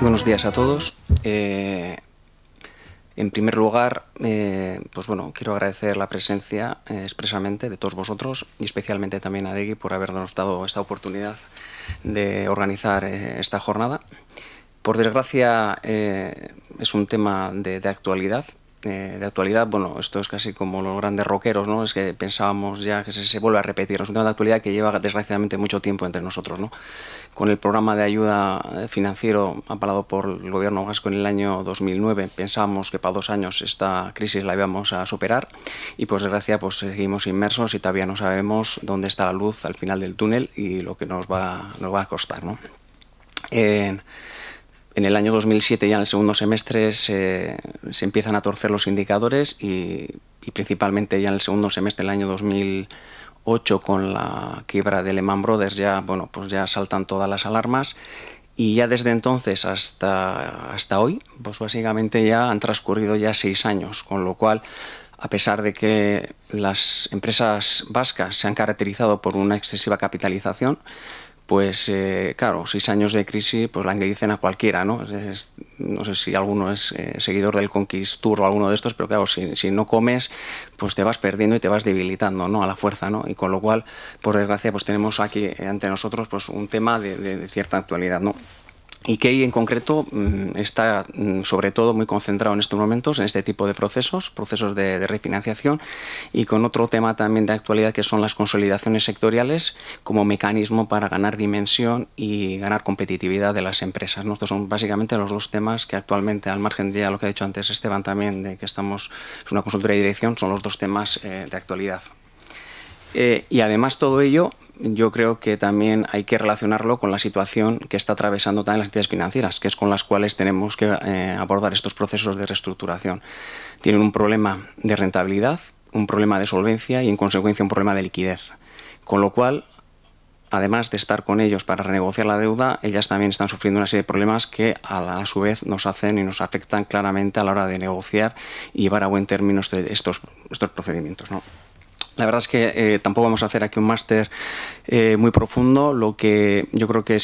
buenos días a todos. Eh, en primer lugar, eh, pues bueno, quiero agradecer la presencia eh, expresamente de todos vosotros y especialmente también a Degui por habernos dado esta oportunidad de organizar esta jornada. Por desgracia, es un tema de actualidad de actualidad, bueno, esto es casi como los grandes rockeros, ¿no? Es que pensábamos ya que se, vuelve a repetir, es un tema de actualidad que lleva desgraciadamente mucho tiempo entre nosotros, ¿no? Con el programa de ayuda eh, financiero apalado por el gobierno vasco en el año 2009, pensábamos que para dos años esta crisis la íbamos a superar y pues desgracia pues seguimos inmersos y todavía no sabemos dónde está la luz al final del túnel y lo que nos va, nos va a costar, ¿no? Eh, en el año 2007, ya en el segundo semestre, se, empiezan a torcer los indicadores y, principalmente ya en el segundo semestre del año 2008, con la quiebra de Lehman Brothers, ya, bueno, pues ya saltan todas las alarmas. Y ya desde entonces hasta, hasta hoy, pues básicamente ya han transcurrido ya seis años, con lo cual a pesar de que las empresas vascas se han caracterizado por una excesiva capitalización, pues eh, claro, seis años de crisis pues languidicen a cualquiera, ¿no? no sé si alguno es eh, seguidor del Conquistur o alguno de estos, pero claro, si, no comes, pues te vas perdiendo y te vas debilitando, ¿no? A la fuerza, ¿no? Y con lo cual, por desgracia, pues tenemos aquí eh, ante nosotros pues un tema de cierta actualidad, ¿no? Y que en concreto mm, está mm, sobre todo muy concentrado en estos momentos en este tipo de procesos, procesos de, refinanciación y con otro tema también de actualidad que son las consolidaciones sectoriales como mecanismo para ganar dimensión y ganar competitividad de las empresas. Estos son básicamente los dos temas que actualmente, al margen de lo que ha dicho antes Esteban también, de que estamos, es una consultoría de dirección, son los dos temas eh, de actualidad. Eh, y además todo ello yo creo que también hay que relacionarlo con la situación que está atravesando también las entidades financieras, que es con las cuales tenemos que eh, abordar estos procesos de reestructuración. Tienen un problema de rentabilidad, un problema de solvencia y en consecuencia un problema de liquidez. Con lo cual, además de estar con ellos para renegociar la deuda, ellas también están sufriendo una serie de problemas que a, su vez nos hacen y nos afectan claramente a la hora de negociar y llevar a buen término este, estos, estos procedimientos. ¿no? La verdad es que eh, tampoco vamos a hacer aquí un máster eh, muy profundo. Lo que yo creo que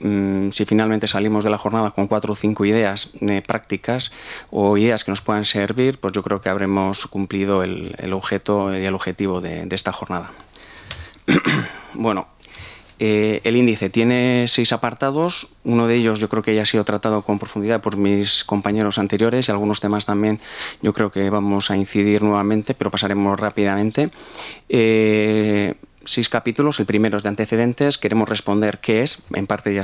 mm, si, finalmente salimos de la jornada con cuatro o cinco ideas eh, prácticas o ideas que nos puedan servir, pues yo creo que habremos cumplido el, objeto y el objetivo de, de esta jornada. bueno, eh, el índice tiene seis apartados, uno de ellos yo creo que ya ha sido tratado con profundidad por mis compañeros anteriores y algunos temas también yo creo que vamos a incidir nuevamente, pero pasaremos rápidamente. Eh, seis capítulos, el primero es de antecedentes, queremos responder qué es, en parte ya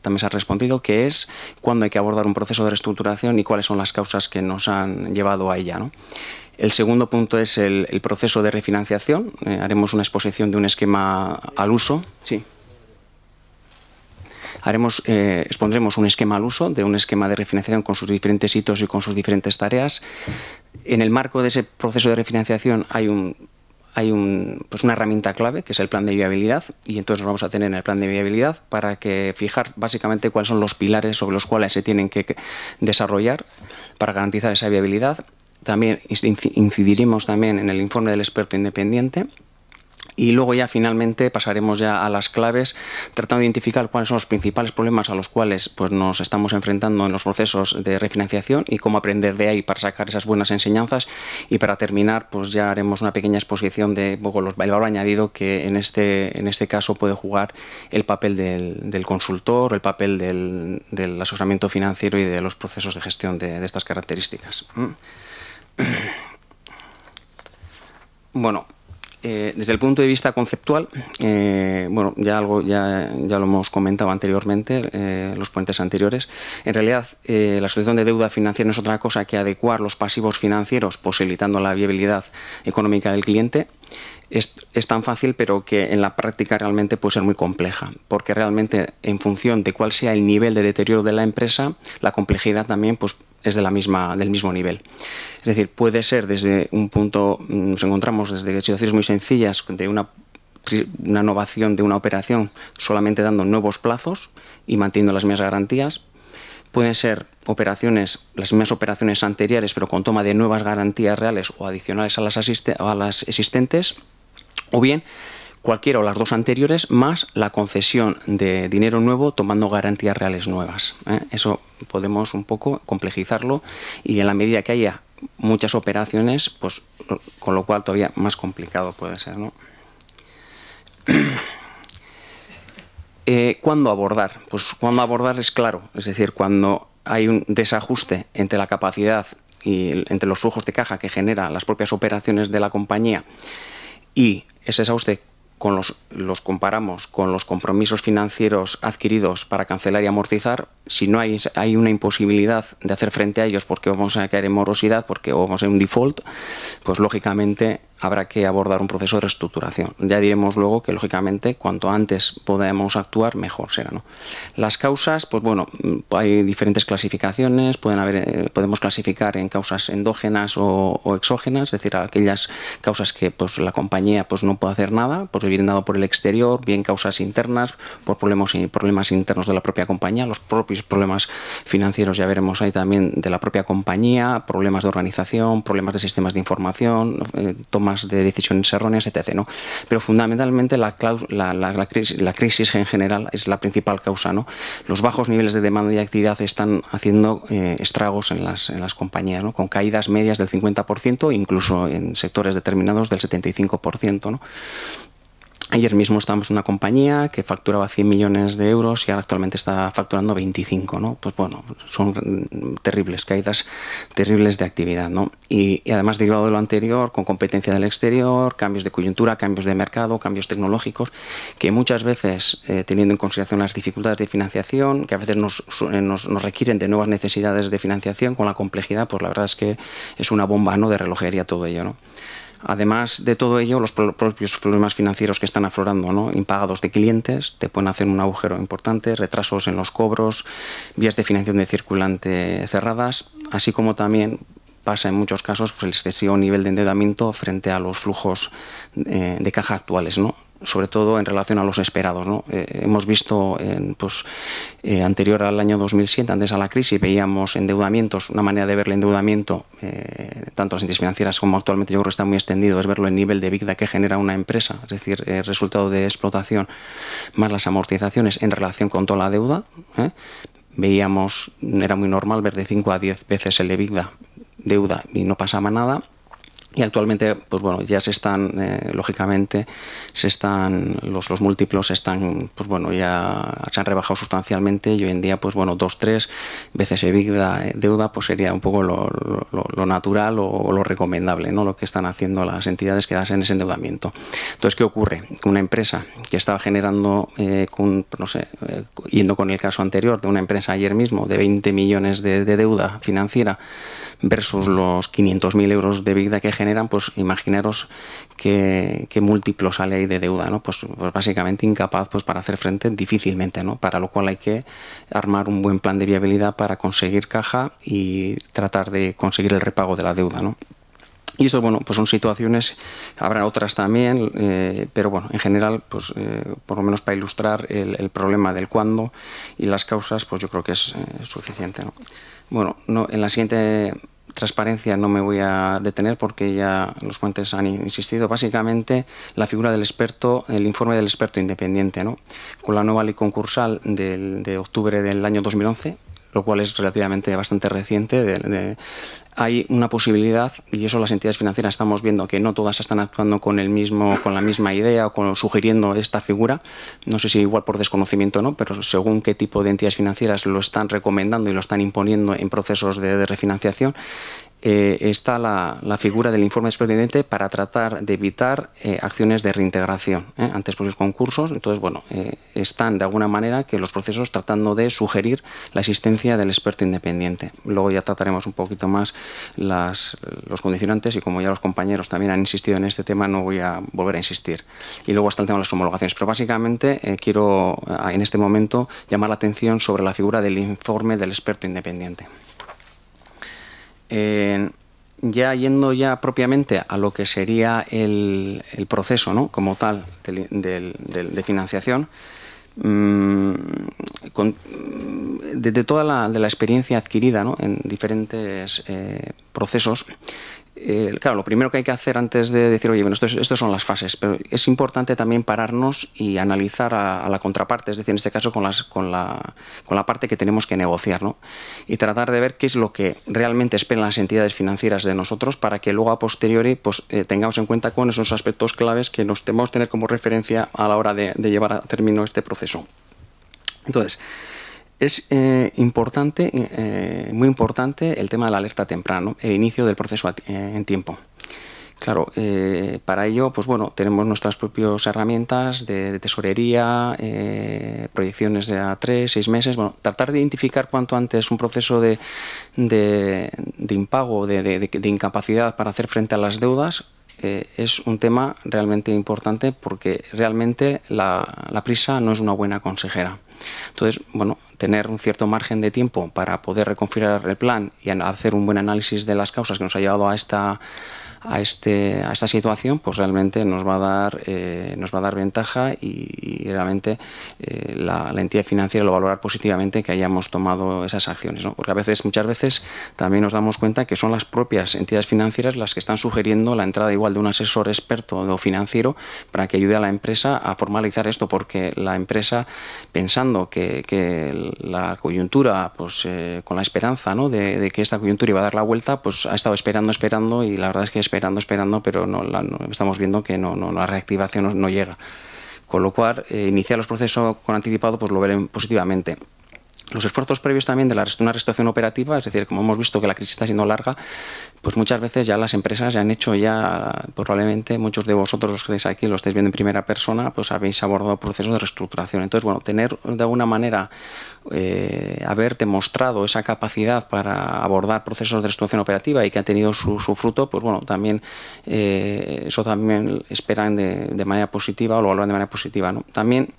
también se ha respondido, qué es, cuándo hay que abordar un proceso de reestructuración y cuáles son las causas que nos han llevado a ella. ¿no? El segundo punto es el, proceso de refinanciación. Eh, haremos una exposición de un esquema al uso. Sí. Haremos, eh, expondremos un esquema al uso de un esquema de refinanciación con sus diferentes hitos y con sus diferentes tareas. En el marco de ese proceso de refinanciación hay un hay pues una herramienta clave que es el plan de viabilidad y entonces nos vamos a tener en el plan de viabilidad para fijar básicamente cuáles son los pilares sobre los cuales se tienen que desarrollar para garantizar esa viabilidad también incidiremos también en el informe del experto independiente y luego ya finalmente pasaremos ya a las claves tratando de identificar cuáles son los principales problemas a los cuales pues, nos estamos enfrentando en los procesos de refinanciación y cómo aprender de ahí para sacar esas buenas enseñanzas y para terminar pues ya haremos una pequeña exposición de los, el valor añadido que en este, en este caso puede jugar el papel del, del consultor, el papel del, asesoramiento financiero y de los procesos de gestión de, de estas características. ¿Mm? Bueno, eh, desde el punto de vista conceptual, eh, bueno, ya algo ya, ya, lo hemos comentado anteriormente, eh, los puentes anteriores. En realidad, la solución de deuda financiera no es otra cosa que adecuar los pasivos financieros posibilitando la viabilidad económica del cliente es, tan fácil, pero que en la práctica realmente puede ser muy compleja, porque realmente en función de cuál sea el nivel de deterioro de la empresa, la complejidad también pues, es de la misma, del mismo nivel. Es decir, puede ser desde un punto, mm, nos encontramos desde situaciones muy sencillas de una una innovación de una operación solamente dando nuevos plazos y manteniendo las mismas garantías. Pueden ser operaciones, las mismas operaciones anteriores, pero con toma de nuevas garantías reales o adicionales a las existentes o bien cualquiera o las dos anteriores más la concesión de dinero nuevo tomando garantías reales nuevas. ¿eh? Eso podemos un poco complejizarlo y en la medida que haya muchas operaciones, pues con lo cual todavía más complicado puede ser. ¿no? Eh, ¿Cuándo abordar? Pues cuando abordar es claro, es decir, cuando hay un desajuste entre la capacidad y entre los flujos de caja que generan las propias operaciones de la compañía y es usted con los, los, comparamos con los compromisos financieros adquiridos para cancelar y amortizar, si no hay, hay una imposibilidad de hacer frente a ellos porque vamos a caer en morosidad, porque vamos a un default, pues lógicamente habrá que abordar un proceso de reestructuración. Ya diremos luego que, lógicamente, cuanto antes podamos actuar, mejor será. ¿no? Las causas, pues bueno, mm, hay diferentes clasificaciones, pueden haber, eh, podemos clasificar en causas endógenas o, exógenas, es decir, aquellas causas que pues, la compañía pues, no puede hacer nada, porque vienen dado por el exterior, bien causas internas, por problemas, problemas internos de la propia compañía, los propios problemas financieros, ya veremos ahí también, de la propia compañía, problemas de organización, problemas de sistemas de información, eh, toma de decisiones erróneas, etc. ¿no? Pero fundamentalmente la, la, crisis, la, crisis, en general es la principal causa. ¿no? Los bajos niveles de demanda y actividad están haciendo eh, estragos en las, en las compañías, ¿no? con caídas medias del 50%, incluso en sectores determinados del 75%. ¿no? Ayer mismo estábamos en una compañía que facturaba 100 millones de euros y ahora actualmente está facturando 25, ¿no? Pues bueno, son terribles caídas, terribles de actividad, ¿no? Y, además derivado de lo anterior, con competencia del exterior, cambios de coyuntura, cambios de mercado, cambios tecnológicos, que muchas veces, eh, teniendo en consideración las dificultades de financiación, que a veces eh, nos, nos, requieren de nuevas necesidades de financiación, con la complejidad, pues la verdad es que es una bomba, ¿no?, de relojería todo ello, ¿no? Además de todo ello, los propios problemas financieros que están aflorando, impagados de clientes, te pueden hacer un agujero importante, retrasos en los cobros, vías de financiación de circulante cerradas, así como también pasa en muchos casos pues, el excesivo nivel de endeudamiento frente a los flujos eh, de caja actuales sobre todo en relación a los esperados. ¿no? Eh, hemos visto, en, pues, eh, anterior al año 2007, antes a la crisis, veíamos endeudamientos, una manera de ver el endeudamiento, eh, tanto las entidades financieras como actualmente yo creo que está muy extendido, es verlo el nivel de vida que genera una empresa, es decir, el resultado de explotación más las amortizaciones en relación con toda la deuda. Veíamos, era muy normal ver de 5 a 10 veces el EBITDA deuda y no pasaba nada y actualmente, pues bueno, ya se están, eh, lógicamente, se están, los, los múltiplos están, pues bueno, ya se han rebajado sustancialmente y hoy en día, pues bueno, dos, tres veces evita eh, deuda, pues sería un poco lo, lo, natural o, lo recomendable, ¿no? Lo que están haciendo las entidades que hacen ese endeudamiento. Entonces, ¿qué ocurre? Que una empresa que estaba generando, eh, con, no sé, yendo con el caso anterior de una empresa ayer mismo de 20 millones de deuda financiera, versus los 500.000 euros de vida que generan, pues imaginaros qué, múltiplo sale ahí de deuda, ¿no? Pues, pues, básicamente incapaz pues, para hacer frente difícilmente, ¿no? Para lo cual hay que armar un buen plan de viabilidad para conseguir caja y tratar de conseguir el repago de la deuda, ¿no? Y eso, bueno, pues son situaciones, habrá otras también, eh, pero bueno, en general, pues eh, por lo menos para ilustrar el, problema del cuándo y las causas, pues yo creo que es eh, suficiente. ¿no? Bueno, no, en la siguiente transparencia no me voy a detener porque ya los fuentes han insistido. Básicamente, la figura del experto, el informe del experto independiente, ¿no? Con la nueva ley concursal del, de octubre del año 2011, lo cual es relativamente bastante reciente. De, hay una posibilidad, y eso las entidades financieras estamos viendo que no todas están actuando con el mismo, con la misma idea o con, sugiriendo esta figura. No sé si igual por desconocimiento o no, pero según qué tipo de entidades financieras lo están recomendando y lo están imponiendo en procesos de refinanciación, eh, está la, figura del informe independiente para tratar de evitar eh, acciones de reintegración eh, antes por los concursos. Entonces, bueno, están de alguna manera que los procesos tratando de sugerir la existencia del experto independiente. Luego ya trataremos un poquito más los condicionantes y como ya los compañeros también han insistido en este tema, no voy a volver a insistir. Y luego está el tema de las homologaciones. Pero básicamente quiero ah, en este momento llamar la atención sobre la figura del informe del experto independiente ya yendo ya propiamente a lo que sería el, proceso como tal de, de, de, financiación, mm, desde toda la, de la experiencia adquirida en diferentes eh, procesos, eh, claro, lo primero que hay que hacer antes de decir, oye, bueno, estas son las fases, pero es importante también pararnos y analizar a, la contraparte, es decir, en este caso con, las, con, la, con, la, parte que tenemos que negociar, ¿no? Y tratar de ver qué es lo que realmente esperan las entidades financieras de nosotros para que luego a posteriori pues, eh, tengamos en cuenta son esos aspectos claves que nos que tener como referencia a la hora de, de llevar a término este proceso. Entonces, es eh, importante, eh, eh, muy importante el tema de la alerta temprano, el inicio del proceso en tiempo. Claro, para ello, pues bueno, tenemos nuestras propias herramientas de, tesorería, proyecciones de a tres, seis meses. Bueno, tratar de identificar cuanto antes un proceso de, de, de impago, de, incapacidad para hacer frente a las deudas. es un tema realmente importante porque realmente la, la prisa no es una buena consejera. Entonces, bueno, tener un cierto margen de tiempo para poder reconfigurar el plan y hacer un buen análisis de las causas que nos ha llevado a esta a, este, a esta situación, pues realmente nos va a dar, eh, nos va a dar ventaja y, realmente eh, la, entidad financiera lo va a valorar positivamente que hayamos tomado esas acciones. Porque a veces, muchas veces, también nos damos cuenta que son las propias entidades financieras las que están sugiriendo la entrada igual de un asesor experto o financiero para que ayude a la empresa a formalizar esto, porque la empresa, pensando que, la coyuntura, pues eh, con la esperanza ¿no? de, de que esta coyuntura iba a dar la vuelta, pues ha estado esperando, esperando y la verdad es que esperando, esperando, pero no, estamos viendo que no, no la reactivación no, llega. Con lo cual, eh, iniciar los procesos con anticipado pues lo veremos positivamente. Los esfuerzos previos también de la, una restauración operativa, es decir, como hemos visto que la crisis está siendo larga, pues muchas veces ya las empresas ya han hecho ya, probablemente muchos de vosotros los que estáis aquí, lo estáis viendo en primera persona, pues habéis abordado procesos de reestructuración. Entonces, bueno, tener de alguna manera, eh, haber demostrado esa capacidad para abordar procesos de reestructuración operativa y que ha tenido su, fruto, pues bueno, también eh, eso también esperan de, manera positiva o lo valoran de manera positiva. También...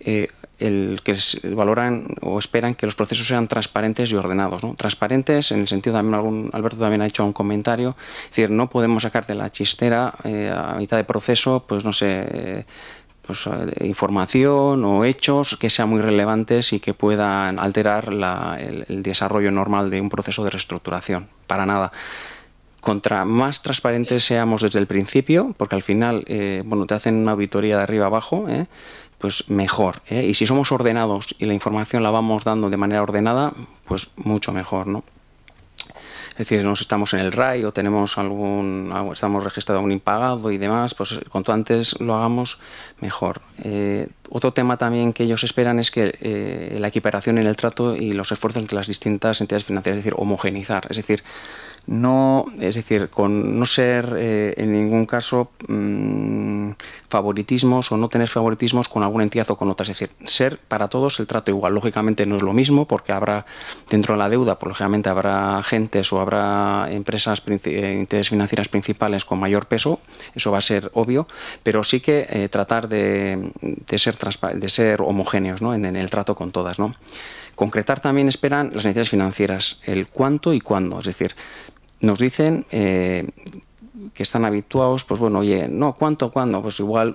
Eh, el que valoran o esperan que los procesos sean transparentes y ordenados. ¿no? Transparentes, en el sentido de algún, Alberto también ha hecho un comentario, es decir, no podemos sacar de la chistera eh, a mitad de proceso, pues no sé, pues, eh, información o hechos que sean muy relevantes y que puedan alterar el, desarrollo normal de un proceso de reestructuración. Para nada contra más transparentes seamos desde el principio, porque al final, eh, bueno, te hacen una auditoría de arriba abajo, ¿eh? pues mejor. ¿eh? Y si somos ordenados y la información la vamos dando de manera ordenada, pues mucho mejor, ¿no? Es decir, nos estamos en el RAI o tenemos algún, estamos registrados un impagado y demás, pues cuanto antes lo hagamos, mejor. Eh, otro tema también que ellos esperan es que eh, la equiparación en el trato y los esfuerzos entre las distintas entidades financieras, es decir, homogenizar. Es decir, no, es decir, con no ser eh, en ningún caso mm, favoritismos o no tener favoritismos con alguna entidad o con otras... es decir, ser para todos el trato igual. Lógicamente no es lo mismo porque habrá dentro de la deuda, pues, lógicamente habrá agentes o habrá empresas, eh, entidades financieras principales con mayor peso, eso va a ser obvio, pero sí que eh, tratar de, ser de ser homogéneos ¿no? en, el trato con todas, ¿no? Concretar también esperan las entidades financieras, el cuánto y cuándo. Es decir, nos dicen eh, que están habituados, pues bueno, oye, no, ¿cuánto, cuándo? Pues igual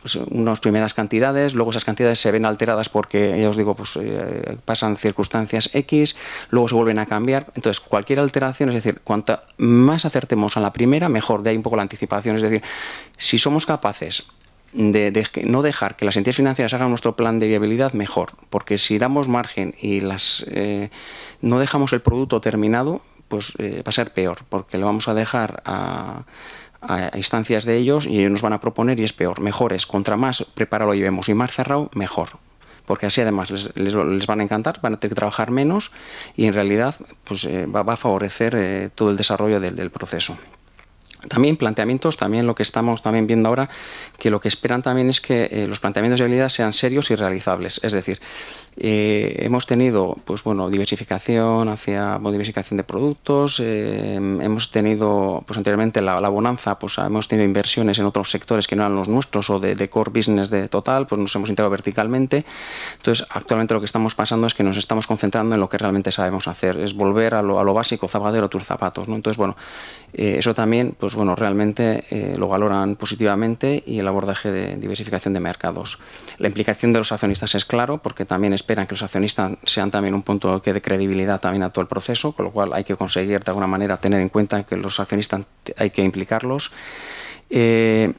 pues unas primeras cantidades, luego esas cantidades se ven alteradas porque, ya os digo, pues eh, pasan circunstancias X, luego se vuelven a cambiar. Entonces, cualquier alteración, es decir, cuanta más acertemos a la primera, mejor, de ahí un poco la anticipación. Es decir, si somos capaces de, no dejar que las entidades financieras hagan nuestro plan de viabilidad mejor, porque si damos margen y las eh, no dejamos el producto terminado, pues eh, va a ser peor, porque lo vamos a dejar a, instancias de ellos y ellos nos van a proponer y es peor. Mejores, contra más preparado y vemos y más cerrado, mejor. Porque así además les, van a encantar, van a tener que trabajar menos y en realidad pues, eh, va, a favorecer eh, todo el desarrollo del, proceso. También planteamientos, también lo que estamos también viendo ahora, que lo que esperan también es que los planteamientos de habilidad sean serios y realizables. Es decir, eh, hemos tenido, pues bueno, diversificación hacia diversificación de productos. Eh, hemos tenido, pues anteriormente la, bonanza, pues hemos tenido inversiones en otros sectores que no eran los nuestros o de, core business de total, pues nos hemos integrado verticalmente. Entonces, actualmente lo que estamos pasando es que nos estamos concentrando en lo que realmente sabemos hacer, es volver a lo, a lo básico, zapatero tus zapatos, ¿no? Entonces, bueno, eh, eso también, pues bueno, realmente lo valoran positivamente y el abordaje de diversificación de mercados. La implicación de los accionistas es claro, porque también es esperan que los accionistas sean también un punto de credibilidad también a todo el proceso, con lo cual hay que conseguir de alguna manera tener en cuenta que los accionistas hay que implicarlos. Eh,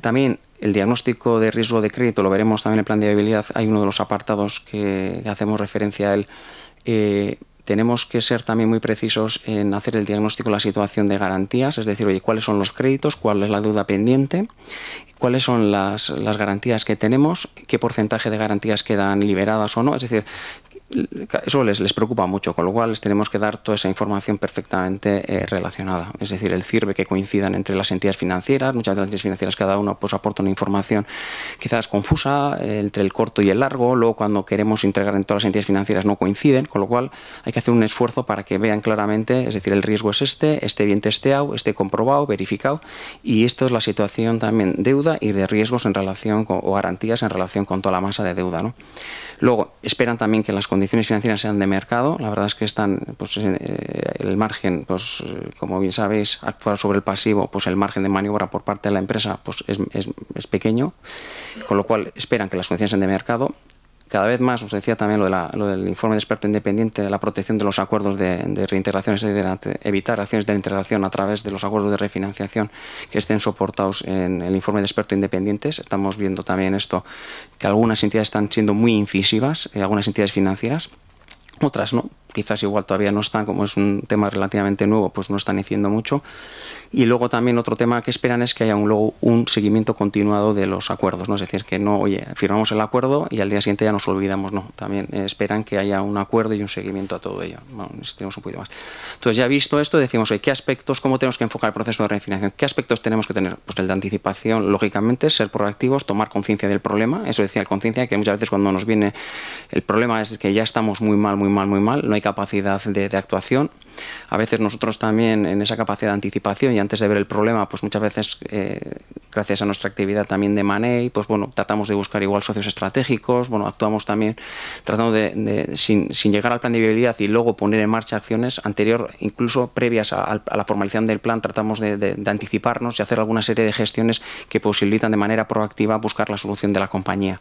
también el diagnóstico de riesgo de crédito, lo veremos también en el plan de viabilidad, hay uno de los apartados que hacemos referencia a él. Eh, tenemos que ser también muy precisos en hacer el diagnóstico de la situación de garantías, es decir, oye, cuáles son los créditos, cuál es la deuda pendiente, cuáles son las, las, garantías que tenemos, qué porcentaje de garantías quedan liberadas o no. Es decir, eso les, les, preocupa mucho, con lo cual les tenemos que dar toda esa información perfectamente eh, relacionada. Es decir, el sirve que coincidan entre las entidades financieras, muchas de las entidades financieras cada uno pues aporta una información quizás confusa eh, entre el corto y el largo, luego cuando queremos integrar en todas las entidades financieras no coinciden, con lo cual hay que hacer un esfuerzo para que vean claramente, es decir, el riesgo es este, esté bien testeado, esté comprobado, verificado y esto es la situación también deuda y de riesgos en relación con, o garantías en relación con toda la masa de deuda. ¿no? Luego, esperan también que las condiciones financieras sean de mercado. La verdad es que están, pues, eh, el margen, pues, eh, como bien sabéis, actuar sobre el pasivo, pues el margen de maniobra por parte de la empresa pues, es, pequeño, con lo cual esperan que las condiciones sean de mercado cada vez más, os decía también lo, del informe de experto independiente de la protección de los acuerdos de, de reintegración, es evitar acciones de reintegración a través de los acuerdos de refinanciación que estén soportados en el informe de experto independientes. Estamos viendo también esto que algunas entidades están siendo muy incisivas, eh, algunas entidades financieras, otras no, quizás igual todavía no están, como es un tema relativamente nuevo, pues no están haciendo mucho. Y luego también otro tema que esperan es que haya un, seguimiento continuado de los acuerdos, ¿no? Es decir, que no, oye, firmamos el acuerdo y al día siguiente ya nos olvidamos, no. También esperan que haya un acuerdo y un seguimiento a todo ello. Bueno, un poquito más. Entonces, ya visto esto, decimos, ¿qué aspectos, cómo tenemos que enfocar el proceso de refinanciación? ¿Qué aspectos tenemos que tener? Pues el de anticipación, lógicamente, ser proactivos, tomar conciencia del problema, eso decía el conciencia, que muchas veces cuando nos viene el problema es que ya estamos muy mal, muy mal, muy mal, no hay capacidad de, actuación a veces nosotros también en esa capacidad de anticipación y antes de ver el problema, pues muchas veces eh, gracias a nuestra actividad también de Manei, pues bueno, tratamos de buscar igual socios estratégicos, bueno, actuamos también tratando de, sin, llegar al plan de viabilidad y luego poner en marcha acciones anterior, incluso previas a, la formalización del plan, tratamos de, anticiparnos y hacer alguna serie de gestiones que posibilitan de manera proactiva buscar la solución de la compañía.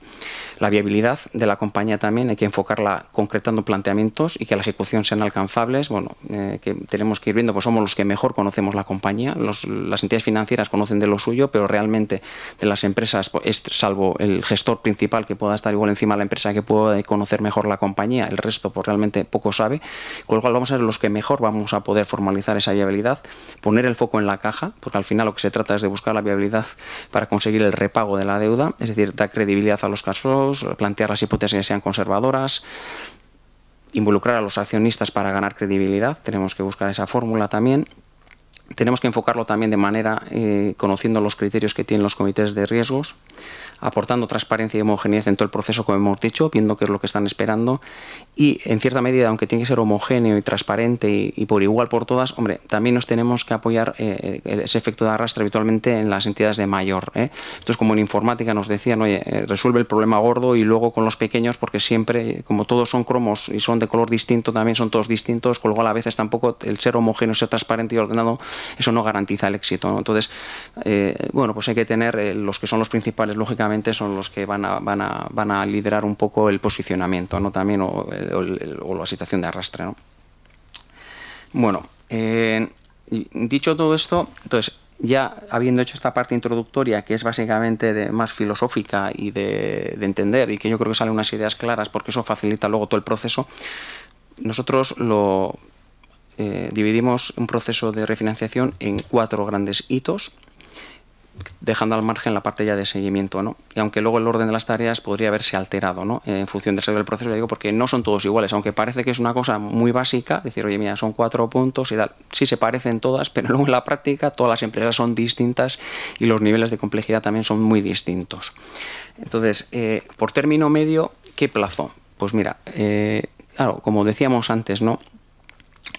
La viabilidad de la compañía también hay que enfocarla concretando planteamientos y que la ejecución sean alcanzables, bueno, eh, eh, que tenemos que ir viendo, pues somos los que mejor conocemos la compañía. las entidades financieras conocen de lo suyo, pero realmente de las empresas, pues, es, salvo el gestor principal que pueda estar igual encima de la empresa que pueda conocer mejor la compañía, el resto pues realmente poco sabe. Con lo cual vamos a ser los que mejor vamos a poder formalizar esa viabilidad, poner el foco en la caja, porque al final lo que se trata es de buscar la viabilidad para conseguir el repago de la deuda, es decir, dar credibilidad a los cash flows, plantear las hipótesis que sean conservadoras, involucrar a los accionistas para ganar credibilidad, tenemos que buscar esa fórmula también. Tenemos que enfocarlo también de manera, eh, conociendo los criterios que tienen los comités de riesgos, aportando transparencia y homogeneidad en todo el proceso, como hemos dicho, viendo qué es lo que están esperando y en cierta medida, aunque tiene que ser homogéneo y transparente y, por igual por todas, hombre, también nos tenemos que apoyar eh, eh, ese efecto de arrastre habitualmente en las entidades de mayor. ¿eh? como en informática nos decían, oye, eh, resuelve el problema gordo y luego con los pequeños, porque siempre, como todos son cromos y son de color distinto, también son todos distintos, con lo cual a veces tampoco el ser homogéneo, ser transparente y ordenado, eso no garantiza el éxito. Entonces, bueno, pues hay que tener los que son los principales, lógicamente, son los que van a, van a, van a liderar un poco el posicionamiento, ¿no? También el o la situación de arrastre. Bueno, eh, dicho todo esto, entonces ya habiendo hecho esta parte introductoria, que es básicamente de, más filosófica y de, entender, y que yo creo que salen unas ideas claras porque eso facilita luego todo el proceso, nosotros lo eh, dividimos un proceso de refinanciación en cuatro grandes hitos dejando al margen la parte ya de seguimiento, ¿no? Y aunque luego el orden de las tareas podría haberse alterado, ¿no? En función del ser del proceso, digo, porque no son todos iguales, aunque parece que es una cosa muy básica, decir, oye, mira, son cuatro puntos y tal, sí se parecen todas, pero luego en la práctica todas las empresas son distintas y los niveles de complejidad también son muy distintos. Entonces, eh, por término medio, ¿qué plazo? Pues mira, eh, claro, como decíamos antes, ¿no?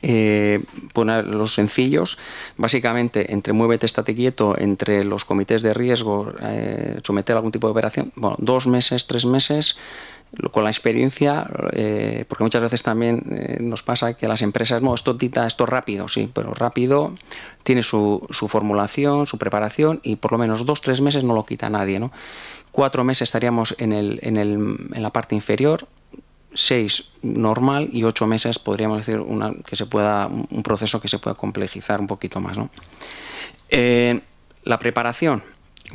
Eh, poner los sencillos, básicamente entre muévete, estate quieto, entre los comités de riesgo, eh, someter algún tipo de operación, bueno, dos meses, tres meses, con la experiencia, eh, porque muchas veces también nos pasa que a las empresas, no, esto tita, esto rápido, sí, pero rápido tiene su, su formulación, su preparación y por lo menos dos, tres meses no lo quita nadie, ¿no? Cuatro meses estaríamos en, el, en, el, en la parte inferior, Seis, normal y ocho meses podríamos decir una, que se pueda, un proceso que se pueda complejizar un poquito más. ¿no? Eh, la preparación,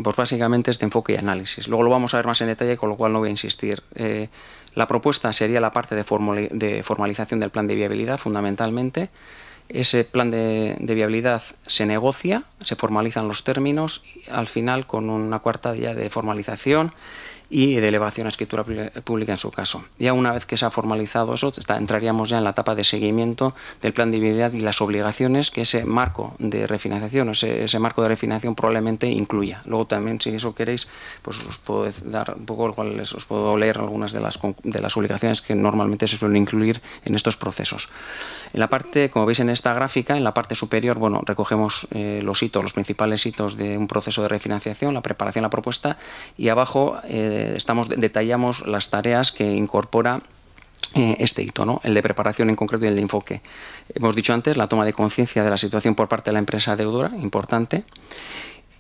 pues básicamente es de enfoque y análisis. Luego lo vamos a ver más en detalle, con lo cual no voy a insistir. Eh, la propuesta sería la parte de, formalización del plan de viabilidad, fundamentalmente. Ese plan de, viabilidad se negocia, se formalizan los términos, y al final con una cuarta día de formalización y de elevación a escritura pública en su caso. Ya una vez que se ha formalizado eso, entraríamos ya en la etapa de seguimiento del plan de viabilidad y las obligaciones que ese marco de refinanciación, ese, ese marco de refinanciación probablemente incluya. Luego también, si eso queréis, pues os puedo dar un poco, os puedo leer algunas de las, de las obligaciones que normalmente se suelen incluir en estos procesos. En la parte, como veis en esta gráfica, en la parte superior, bueno, recogemos eh, los hitos, los principales hitos de un proceso de refinanciación, la preparación, la propuesta, y abajo eh, eh, estamos, detallamos las tareas que incorpora eh, este hito, el de preparación en concreto y el de enfoque. Hemos dicho antes la toma de conciencia de la situación por parte de la empresa deudora, importante,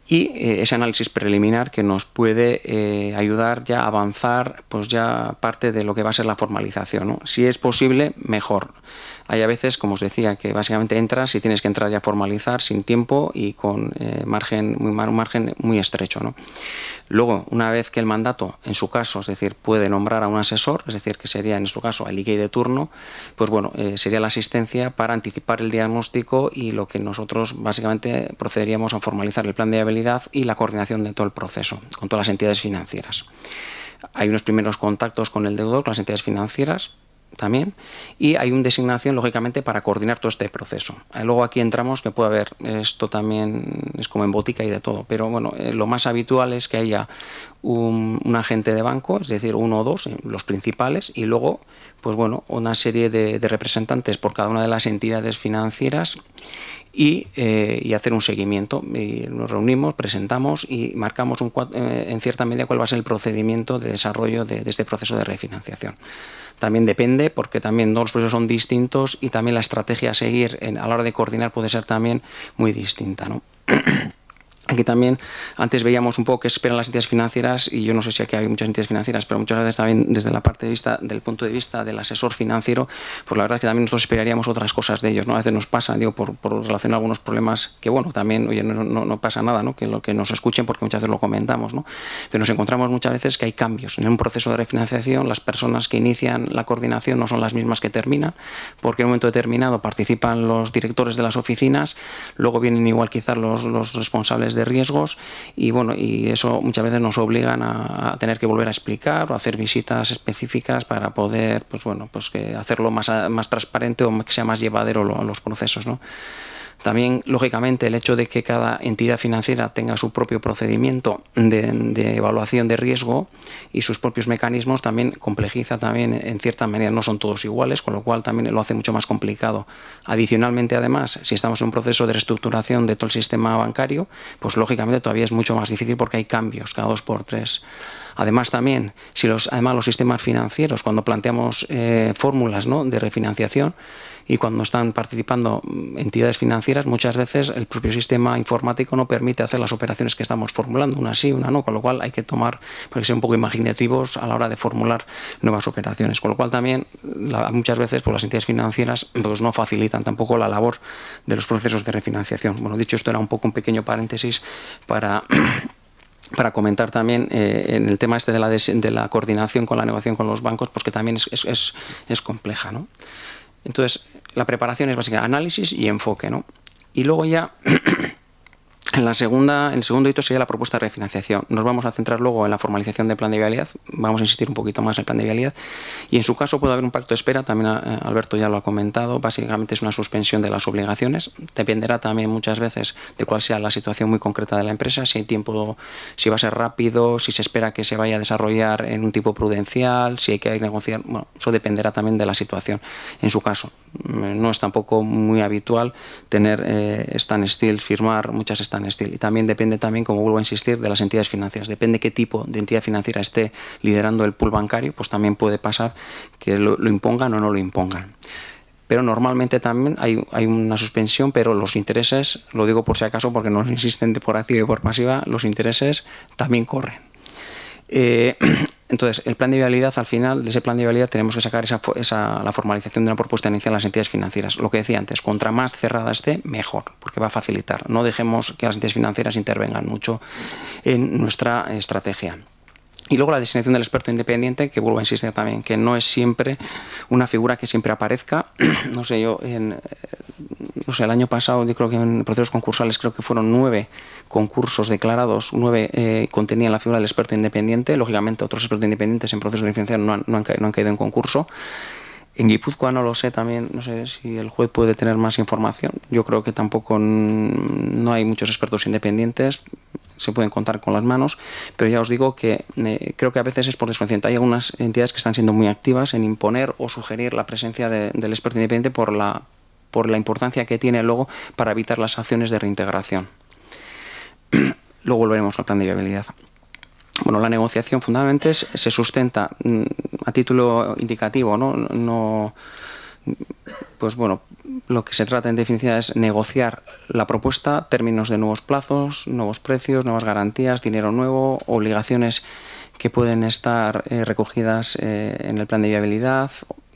y eh, ese análisis preliminar que nos puede ayudar ya a avanzar pues ya parte de lo que va a ser la formalización. Si es posible, mejor. Hay a veces, como os decía, que básicamente entras y tienes que entrar ya a formalizar sin tiempo y con eh, margen, muy, un margen muy estrecho. Luego, una vez que el mandato, en su caso, es decir, puede nombrar a un asesor, es decir, que sería en su caso el IGEI de turno, pues bueno, eh, sería la asistencia para anticipar el diagnóstico y lo que nosotros básicamente procederíamos a formalizar el plan de viabilidad y la coordinación de todo el proceso con todas las entidades financieras. Hay unos primeros contactos con el deudor, con las entidades financieras, también y hay una designación lógicamente para coordinar todo este proceso. Eh, luego aquí entramos que puede haber, esto también es como en botica y de todo, pero bueno, eh, lo más habitual es que haya un, agente de banco, es decir, uno o dos, eh, los principales, y luego, pues bueno, una serie de, representantes por cada una de las entidades financieras y, hacer un seguimiento. nos reunimos, presentamos y marcamos en cierta medida cuál va a ser el procedimiento de desarrollo de este proceso de refinanciación. También depende, porque también todos los procesos son distintos y también la estrategia a seguir en, a la hora de coordinar puede ser también muy distinta. ¿no? Aquí también antes veíamos un poco qué esperan las entidades financieras y yo no sé si aquí hay muchas entidades financieras, pero muchas veces también desde la parte de vista, del punto de vista del asesor financiero, pues la verdad es que también nosotros esperaríamos otras cosas de ellos, ¿no? A veces nos pasa, digo, por, relación a algunos problemas que, bueno, también, oye, no, pasa nada, ¿no? Que lo que nos escuchen porque muchas veces lo comentamos, Pero nos encontramos muchas veces que hay cambios. En un proceso de refinanciación, las personas que inician la coordinación no son las mismas que terminan, porque en un momento determinado participan los directores de las oficinas, luego vienen igual quizás los responsables de de riesgos y bueno, y eso muchas veces nos obligan a, tener que volver a explicar o hacer visitas específicas para poder, pues bueno, pues que hacerlo más, más transparente o que sea más llevadero los procesos, ¿no? También, lógicamente, el hecho de que cada entidad financiera tenga su propio procedimiento de, evaluación de riesgo y sus propios mecanismos también complejiza también en cierta manera, no son todos iguales, con lo cual también lo hace mucho más complicado. Adicionalmente, además, si estamos en un proceso de reestructuración de todo el sistema bancario, pues lógicamente todavía es mucho más difícil porque hay cambios cada dos por tres. Además también, si los, además los sistemas financieros, cuando planteamos eh, fórmulas ¿no? de refinanciación, y cuando están participando mm, entidades financieras, muchas veces el propio sistema informático no permite hacer las operaciones que estamos formulando, una sí, una no, con lo cual hay que tomar, que ser un poco imaginativos a la hora de formular nuevas operaciones, con lo cual también muchas veces pues, las entidades financieras pues, no facilitan tampoco la labor de los procesos de refinanciación. Bueno, dicho esto era un poco un pequeño paréntesis para... para comentar también eh, en el tema este de la, la coordinación con la negociación con los bancos, porque pues, también es, es compleja. ¿no? Entonces, la preparación es básicamente análisis y enfoque, ¿no? Y luego ya En, la segunda, el segundo hito sería la propuesta de refinanciación. Nos vamos a centrar luego en la formalización del plan de vialidad, vamos a insistir un poquito más en el plan de vialidad y en su caso puede haber un pacto de espera, también eh, Alberto ya lo ha comentado, básicamente es una suspensión de las obligaciones, dependerá también muchas veces de cuál sea la situación muy concreta de la empresa, si hay tiempo, si va a ser rápido, si se espera que se vaya a desarrollar en un tipo prudencial, si hay que negociar, bueno, eso dependerá también de la situación en su caso. Mm, no es tampoco muy habitual tener eh, stand firmar muchas stand Y también depende también, como vuelvo a insistir, de las entidades financieras. Depende qué tipo de entidad financiera esté liderando el pool bancario, pues también puede pasar que lo, impongan o no lo impongan pero normalmente también hay, hay, una suspensión, pero los intereses, lo digo por si acaso porque no existen de por activo y por pasiva, los intereses también corren. Eh, Entonces, el plan de viabilidad, al final de ese plan de viabilidad tenemos que sacar esa, la formalización de una propuesta inicial a las entidades financieras. Lo que decía antes, contra más cerrada esté, mejor, porque va a facilitar. No dejemos que las entidades financieras intervengan mucho en nuestra estrategia. Y luego la designación del experto independiente, que vuelvo a insistir también, que no es siempre una figura que siempre aparezca. No sé, yo, en, eh, no sé, el año pasado, yo creo que en procesos concursales, creo que fueron nueve concursos declarados, nueve eh, contenían la figura del experto independiente. Lógicamente, otros expertos independientes en procesos de no no no han caído en concurso. En Guipúzcoa no lo sé también, no sé si el juez puede tener más información. Yo creo que tampoco no hay muchos expertos independientes se pueden contar con las manos, pero ya os digo que eh, creo que a veces es por desconocimiento. Hay algunas entidades que están siendo muy activas en imponer o sugerir la presencia del experto independiente por la, por la importancia que tiene luego para evitar las acciones de reintegración. luego volveremos al plan de viabilidad. Bueno, la negociación fundamentalmente se sustenta mm, a título indicativo, ¿no? no pues bueno, lo que se trata en definitiva es negociar la propuesta, términos de nuevos plazos, nuevos precios, nuevas garantías, dinero nuevo, obligaciones que pueden estar eh, recogidas eh, en el plan de viabilidad,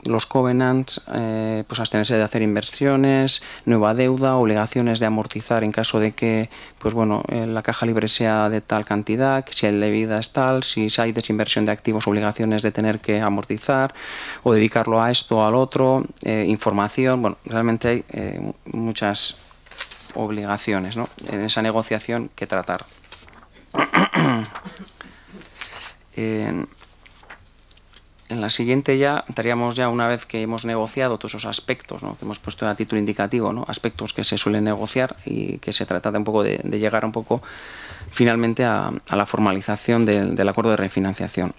los covenants, eh, pues abstenerse de hacer inversiones, nueva deuda, obligaciones de amortizar en caso de que, pues bueno, eh, la caja libre sea de tal cantidad, que si el de vida es tal, si hay desinversión de activos, obligaciones de tener que amortizar o dedicarlo a esto o al otro, eh, información, bueno, realmente hay eh, muchas obligaciones ¿no? en esa negociación que tratar. en la siguiente ya estaríamos ya una vez que hemos negociado todos esos aspectos ¿no? que hemos puesto a título indicativo, ¿no? aspectos que se suelen negociar y que se trata de un poco de, llegar un poco finalmente a, la formalización del, acuerdo de refinanciación.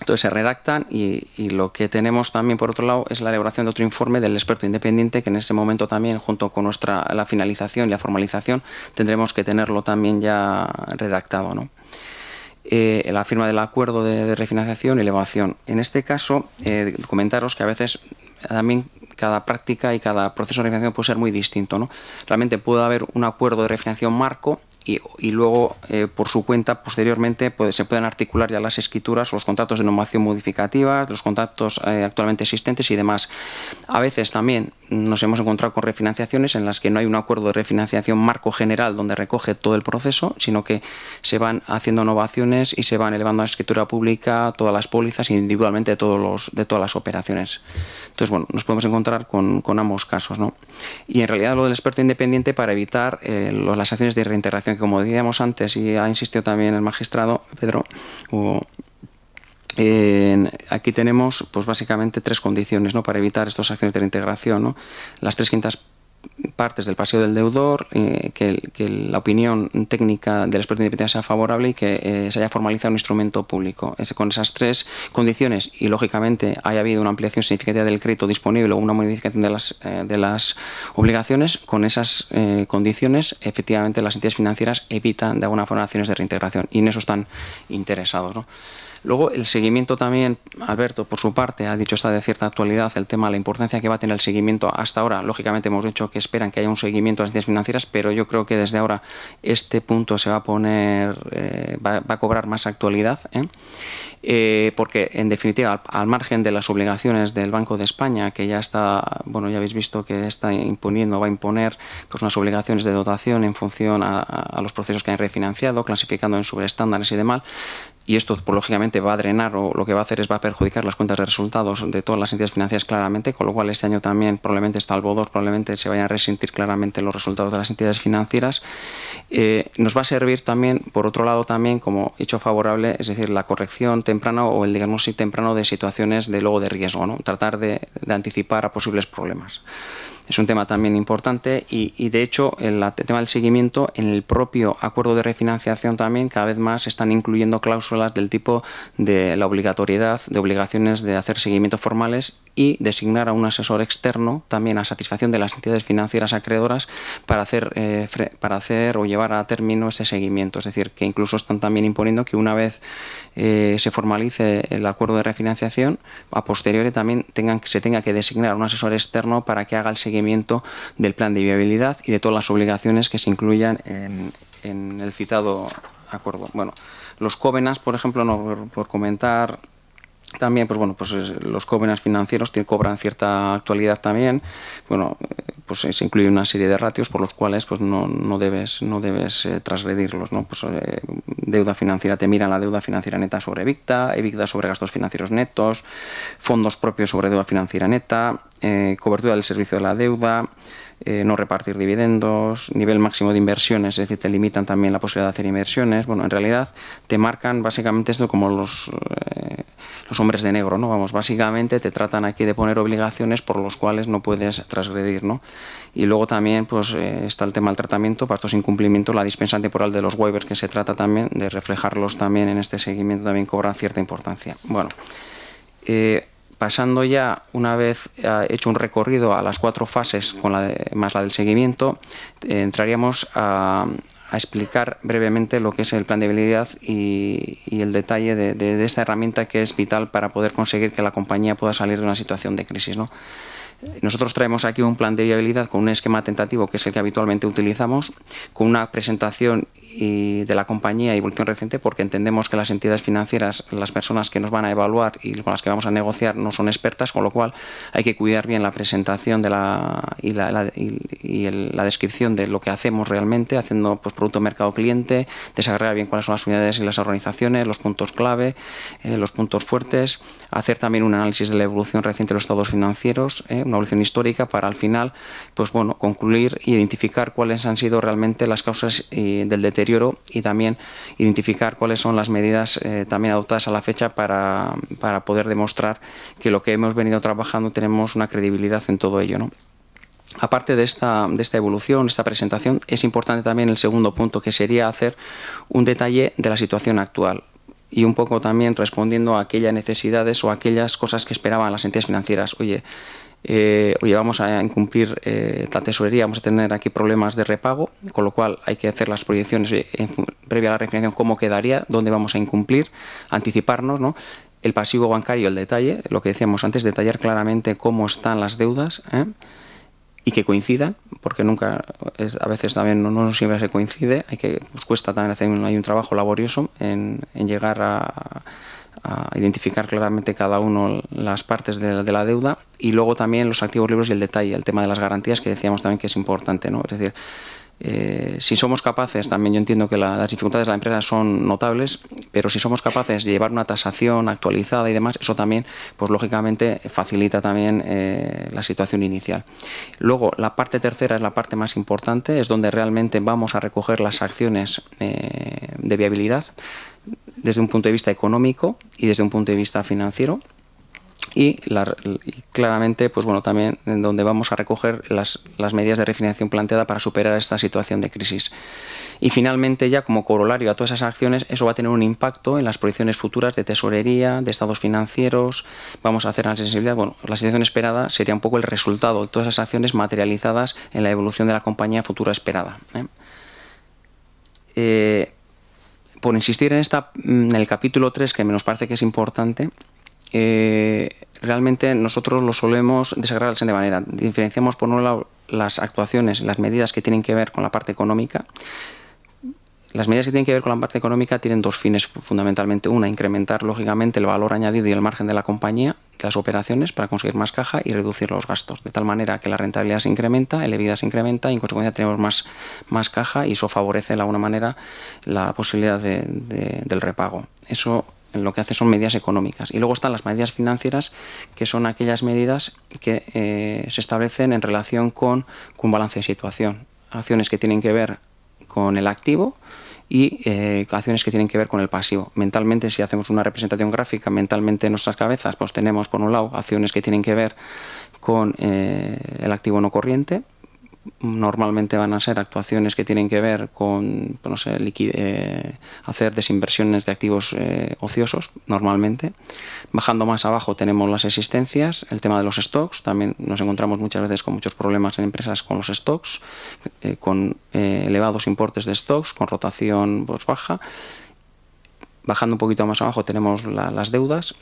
Entonces se redactan y, y, lo que tenemos también por otro lado es la elaboración de otro informe del experto independiente que en ese momento también junto con nuestra la finalización y la formalización tendremos que tenerlo también ya redactado, ¿no? Eh, la firma del acuerdo de, refinanciación y elevación. En este caso, eh, comentaros que a veces también cada práctica y cada proceso de refinanciación puede ser muy distinto. ¿no? Realmente puede haber un acuerdo de refinanciación marco y, luego eh, por su cuenta posteriormente pues, se pueden articular ya las escrituras, o los contratos de normación modificativa, los contratos eh, actualmente existentes y demás. A veces también nos hemos encontrado con refinanciaciones en las que no hay un acuerdo de refinanciación marco general donde recoge todo el proceso, sino que se van haciendo innovaciones y se van elevando a la escritura pública todas las pólizas individualmente todos los, de todas las operaciones. Entonces, bueno, nos podemos encontrar con, ambos casos, ¿no? Y en realidad lo del experto independiente para evitar eh, las acciones de reintegración, que como decíamos antes y ha insistido también el magistrado Pedro, aquí tenemos, pues básicamente tres condiciones, ¿no? Para evitar estas acciones de reintegración, ¿no? Las tres quintas partes del paseo del deudor, eh, que, la opinión técnica del experto independiente sea favorable y que eh, se haya formalizado un instrumento público. con esas tres condiciones y, lógicamente, haya habido una ampliación significativa del crédito disponible o una modificación de las, eh, de las obligaciones, con esas condiciones, efectivamente, las entidades financieras evitan de alguna forma acciones de reintegración y en eso están interesados. ¿no? Luego el seguimiento también, Alberto, por su parte, ha dicho está de cierta actualidad el tema, la importancia que va a tener el seguimiento hasta ahora. Lógicamente hemos dicho que esperan que haya un seguimiento a las entidades financieras, pero yo creo que desde ahora este punto se va a poner, eh, va, a cobrar más actualidad. ¿eh? Eh, porque en definitiva al, margen de las obligaciones del Banco de España que ya está bueno ya habéis visto que está imponiendo va a imponer pues unas obligaciones de dotación en función a, a los procesos que han refinanciado clasificando en subestándares y demás y esto pues, lógicamente va a drenar o lo que va a hacer es va a perjudicar las cuentas de resultados de todas las entidades financieras claramente, con lo cual este año también probablemente está al probablemente se vayan a resentir claramente los resultados de las entidades financieras. Eh, nos va a servir también, por otro lado, también como hecho favorable, es decir, la corrección temprana o el diagnóstico temprano de situaciones de luego de riesgo, ¿no? tratar de anticipar a posibles problemas es un tema también importante y, de hecho el, tema del seguimiento en el propio acuerdo de refinanciación también cada vez más están incluyendo cláusulas del tipo de la obligatoriedad de obligaciones de hacer seguimiento formales y designar a un asesor externo también a satisfacción de las entidades financieras acreedoras para hacer, eh, para hacer o llevar a término ese seguimiento. Es decir, que incluso están también imponiendo que una vez eh, se formalice el acuerdo de refinanciación, a posteriori también tengan, se tenga que designar un asesor externo para que haga el seguimiento del plan de viabilidad y de todas las obligaciones que se incluyan en, el citado acuerdo. Bueno, los covenants, por ejemplo, no, por, comentar también, pues bueno, pues eh, los covenants financieros cobran cierta actualidad también. Bueno, pues se incluye una serie de ratios por los cuales pues no, no debes, no debes eh, transgredirlos. ¿no? Pues, eh, deuda financiera te mira la deuda financiera neta sobre evicta, evicta sobre gastos financieros netos, fondos propios sobre deuda financiera neta, eh, cobertura del servicio de la deuda, eh, no repartir dividendos, nivel máximo de inversiones, es decir, te limitan también la posibilidad de hacer inversiones. Bueno, en realidad te marcan básicamente esto como los, eh, los hombres de negro, ¿no? Vamos, básicamente te tratan aquí de poner obligaciones por los cuales no puedes transgredir, ¿no? Y luego también pues eh, está el tema del tratamiento, para estos incumplimientos, la dispensa temporal de los waivers que se trata también de reflejarlos también en este seguimiento también cobra cierta importancia. Bueno, pasando ya, una vez hecho un recorrido a las cuatro fases con la más la del seguimiento, eh, entraríamos a, explicar brevemente lo que es el plan de viabilidad y, el detalle de, esta herramienta que es vital para poder conseguir que la compañía pueda salir de una situación de crisis. ¿no? Nosotros traemos aquí un plan de viabilidad con un esquema tentativo, que es el que habitualmente utilizamos, con una presentación de la compañía y evolución reciente porque entendemos que las entidades financieras, las personas que nos van a evaluar y con las que vamos a negociar no son expertas, con lo cual hay que cuidar bien la presentación de la, y, la, y, la descripción de lo que hacemos realmente, haciendo pues, producto mercado cliente, desagregar bien cuáles son las unidades y las organizaciones, los puntos clave, eh, los puntos fuertes, hacer también un análisis de la evolución reciente de los estados financieros, eh, una evolución histórica para al final pues bueno concluir e identificar cuáles han sido realmente las causas eh, del deterioro y también identificar cuáles son las medidas eh, también adoptadas a la fecha para, para, poder demostrar que lo que hemos venido trabajando tenemos una credibilidad en todo ello. ¿no? Aparte de esta, de esta evolución, esta presentación, es importante también el segundo punto, que sería hacer un detalle de la situación actual y un poco también respondiendo a aquellas necesidades o aquellas cosas que esperaban las entidades financieras. Oye, eh, oye, vamos a incumplir eh, la tesorería, vamos a tener aquí problemas de repago, con lo cual hay que hacer las proyecciones eh, previa a la refinanciación, cómo quedaría, dónde vamos a incumplir, anticiparnos, ¿no? El pasivo bancario, el detalle, lo que decíamos antes, detallar claramente cómo están las deudas ¿eh? y que coincidan, porque nunca, a veces también no, siempre se coincide, hay que, nos cuesta también hacer un, hay un trabajo laborioso en, llegar a identificar claramente cada uno las partes de, la deuda y luego también los activos libros y el detalle, el tema de las garantías que decíamos también que es importante, ¿no? Es decir, eh, si somos capaces, también yo entiendo que las dificultades de la empresa son notables, pero si somos capaces de llevar una tasación actualizada y demás, eso también, pues lógicamente facilita también eh, la situación inicial. Luego, la parte tercera es la parte más importante, es donde realmente vamos a recoger las acciones eh, de viabilidad desde un punto de vista económico y desde un punto de vista financiero y, claramente pues bueno también en donde vamos a recoger las, las, medidas de refinanciación planteada para superar esta situación de crisis y finalmente ya como corolario a todas esas acciones eso va a tener un impacto en las proyecciones futuras de tesorería de estados financieros vamos a hacer la sensibilidad bueno la situación esperada sería un poco el resultado de todas esas acciones materializadas en la evolución de la compañía futura esperada ¿eh? eh por insistir en, esta, mm, en el capítulo 3, que me nos parece que es importante, eh, realmente nosotros lo solemos desagradar de manera. Diferenciamos por un lado las actuaciones, las medidas que tienen que ver con la parte económica las medidas que tienen que ver con la parte económica tienen dos fines fundamentalmente. Una, incrementar lógicamente el valor añadido y el margen de la compañía, de las operaciones, para conseguir más caja y reducir los gastos. De tal manera que la rentabilidad se incrementa, el EBITDA se incrementa y en consecuencia tenemos más, más caja y eso favorece de alguna manera la posibilidad del repago. Eso lo que hace son medidas económicas. Y luego están las medidas financieras, que son aquellas medidas que eh, se establecen en relación con, un balance de situación. Acciones que tienen que ver con el activo, y eh, acciones que tienen que ver con el pasivo. Mentalmente, si hacemos una representación gráfica, mentalmente en nuestras cabezas, pues tenemos por un lado acciones que tienen que ver con eh, el activo no corriente, normalmente van a ser actuaciones que tienen que ver con pues eh, hacer desinversiones de activos eh, ociosos, normalmente. Bajando más abajo tenemos las existencias, el tema de los stocks, también nos encontramos muchas veces con muchos problemas en empresas con los stocks, eh, con elevados importes de stocks, con rotación pues, baja. Bajando un poquito más abajo tenemos las deudas,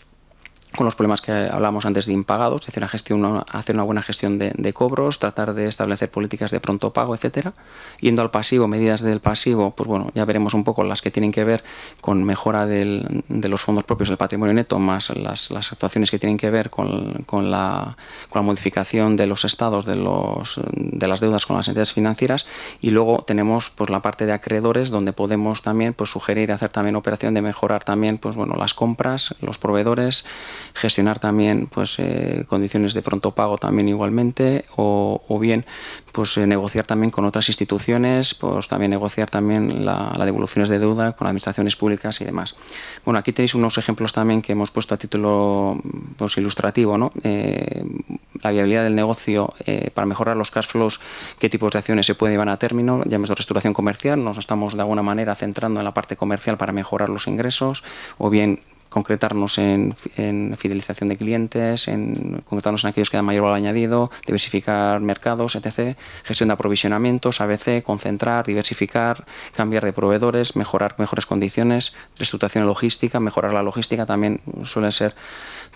con los problemas que hablábamos antes de impagados, hacer una, gestión, hacer una buena gestión de, cobros, tratar de establecer políticas de pronto pago, etcétera. Yendo al pasivo, medidas del pasivo, pues bueno, ya veremos un poco las que tienen que ver con mejora de los fondos propios del patrimonio neto, más las, las actuaciones que tienen que ver con, la, con, la, modificación de los estados de, los, de las deudas con las entidades financieras. Y luego tenemos pues la parte de acreedores, donde podemos también pues, sugerir hacer también operación de mejorar también pues bueno las compras, los proveedores gestionar también pues, eh, condiciones de pronto pago también igualmente o, bien pues, eh, negociar también con otras instituciones, pues también negociar también la, devoluciones de deuda con administraciones públicas y demás. Bueno, aquí tenéis unos ejemplos también que hemos puesto a título pues, ilustrativo, eh, la viabilidad del negocio para mejorar los cash flows, qué tipos de acciones se pueden llevar a término, llamemos de restauración comercial, nos estamos de alguna manera centrando en la parte comercial para mejorar los ingresos, o bien concretarnos en, fidelización de clientes, en concretarnos en aquellos que dan mayor valor añadido, diversificar mercados, etc., gestión de aprovisionamientos, ABC, concentrar, diversificar, cambiar de proveedores, mejorar mejores condiciones, reestructuración logística, mejorar la logística también suelen ser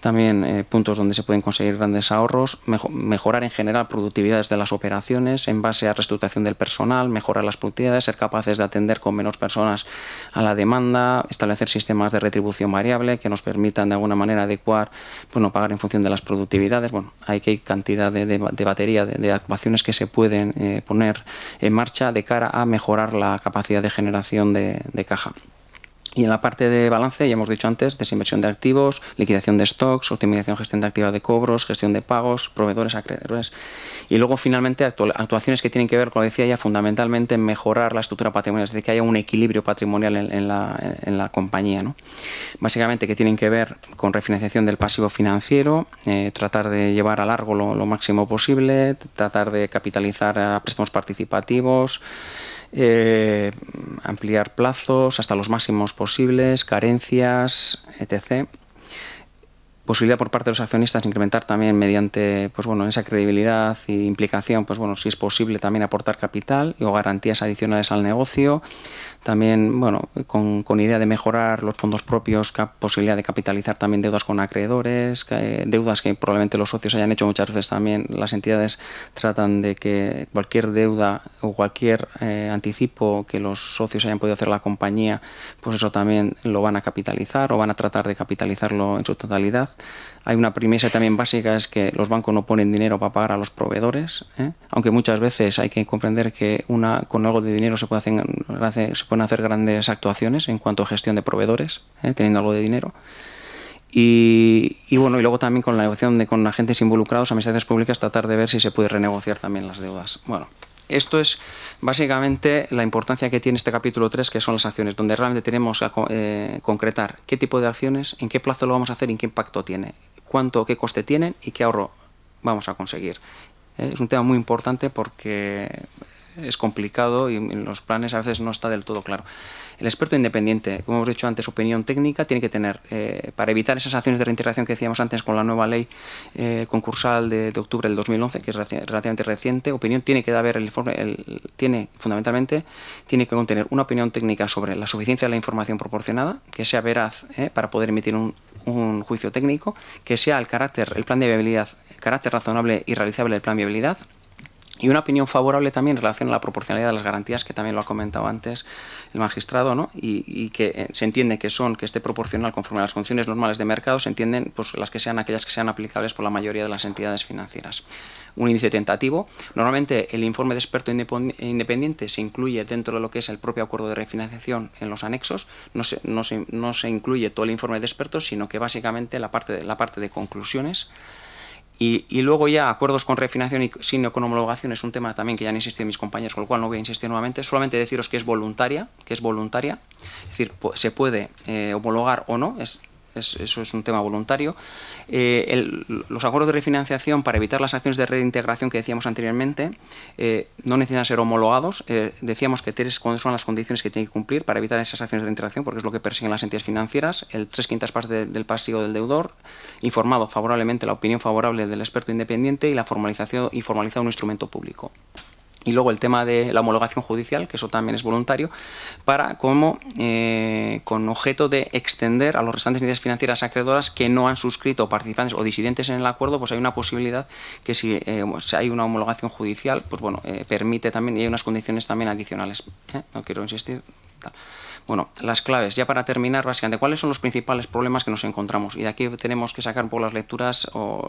también eh, puntos donde se pueden conseguir grandes ahorros, mejorar en general productividades de las operaciones en base a reestructuración del personal, mejorar las productividades, ser capaces de atender con menos personas a la demanda, establecer sistemas de retribución variable que nos permitan de alguna manera adecuar, pues no pagar en función de las productividades. Bueno, hay que cantidad de, de, batería, de, actuaciones que se pueden eh, poner en marcha de cara a mejorar la capacidad de generación de caja. Y en la parte de balance, ya hemos dicho antes, desinversión de activos, liquidación de stocks, optimización, gestión de activos de cobros, gestión de pagos, proveedores, acreedores. Y luego, finalmente, actuaciones que tienen que ver, como decía ya, fundamentalmente mejorar la estructura patrimonial, es decir, que haya un equilibrio patrimonial en, la, compañía. ¿no? Básicamente, que tienen que ver con refinanciación del pasivo financiero, eh, tratar de llevar a largo lo, lo máximo posible, tratar de capitalizar a préstamos participativos, eh, ampliar plazos hasta los máximos posibles, carencias, etc. Posibilidad por parte de los accionistas incrementar también mediante pues bueno, esa credibilidad e implicación, pues bueno, si es posible también aportar capital o garantías adicionales al negocio también bueno, con, con, idea de mejorar los fondos propios, posibilidad de capitalizar también deudas con acreedores, eh, deudas que probablemente los socios hayan hecho muchas veces también. Las entidades tratan de que cualquier deuda o cualquier eh, anticipo que los socios hayan podido hacer la compañía, pues eso también lo van a capitalizar o van a tratar de capitalizarlo en su totalidad. Hay una premisa también básica, es que los bancos no ponen dinero para pagar a los proveedores, ¿eh? aunque muchas veces hay que comprender que una, con algo de dinero se puede hacer, pueden hacer grandes actuaciones en cuanto a gestión de proveedores, ¿eh? teniendo algo de dinero. Y, bueno, y luego también con la negociación de con agentes involucrados, amistades públicas, tratar de ver si se puede renegociar también las deudas. Bueno, esto es básicamente la importancia que tiene este capítulo 3, que son las acciones, donde realmente tenemos que eh, concretar qué tipo de acciones, en qué plazo lo vamos a hacer y qué impacto tiene, cuánto, qué coste tienen y qué ahorro vamos a conseguir. ¿Eh? Es un tema muy importante porque es complicado y en los planes a veces no está del todo claro. El experto independiente, como hemos dicho antes, opinión técnica, tiene que tener, eh, para evitar esas acciones de reintegración que decíamos antes con la nueva ley eh, concursal de, octubre del 2011, que es relativamente reciente, opinión tiene que haber, el, informe, tiene fundamentalmente, tiene que contener una opinión técnica sobre la suficiencia de la información proporcionada, que sea veraz eh, para poder emitir un, juicio técnico, que sea el carácter, el plan de viabilidad, carácter razonable y realizable del plan de viabilidad, y una opinión favorable también en relación a la proporcionalidad de las garantías, que también lo ha comentado antes el magistrado, ¿no? y, que eh, se entiende que son, que esté proporcional conforme a las funciones normales de mercado, se entienden pues, las que sean aquellas que sean aplicables por la mayoría de las entidades financieras. Un índice tentativo. Normalmente el informe de experto independiente se incluye dentro de lo que es el propio acuerdo de refinanciación en los anexos. No se, no se, incluye todo el informe de expertos, sino que básicamente la parte de, la parte de conclusiones y, luego ya acuerdos con refinanciación y sin con homologación es un tema también que ya han insistido mis compañeros, con lo cual no voy a insistir nuevamente. Solamente deciros que es voluntaria, que es voluntaria, es decir, se puede eh, homologar o no, es eso es un tema voluntario. Eh, los acuerdos de refinanciación para evitar las acciones de reintegración que decíamos anteriormente eh, no necesitan ser homologados. Eh, decíamos que tres son las condiciones que tienen que cumplir para evitar esas acciones de reintegración, porque es lo que persiguen las entidades financieras. El tres quintas partes del pasivo del deudor, informado favorablemente la opinión favorable del experto independiente y la formalización y formalizado un instrumento público y luego el tema de la homologación judicial, que eso también es voluntario, para como eh, con objeto de extender a los restantes entidades financieras acreedoras que no han suscrito participantes o disidentes en el acuerdo, pues hay una posibilidad que si, eh, hay una homologación judicial, pues bueno, eh, permite también y hay unas condiciones también adicionales. No quiero insistir. Bueno, las claves, ya para terminar, básicamente, ¿cuáles son los principales problemas que nos encontramos? Y de aquí tenemos que sacar por las lecturas o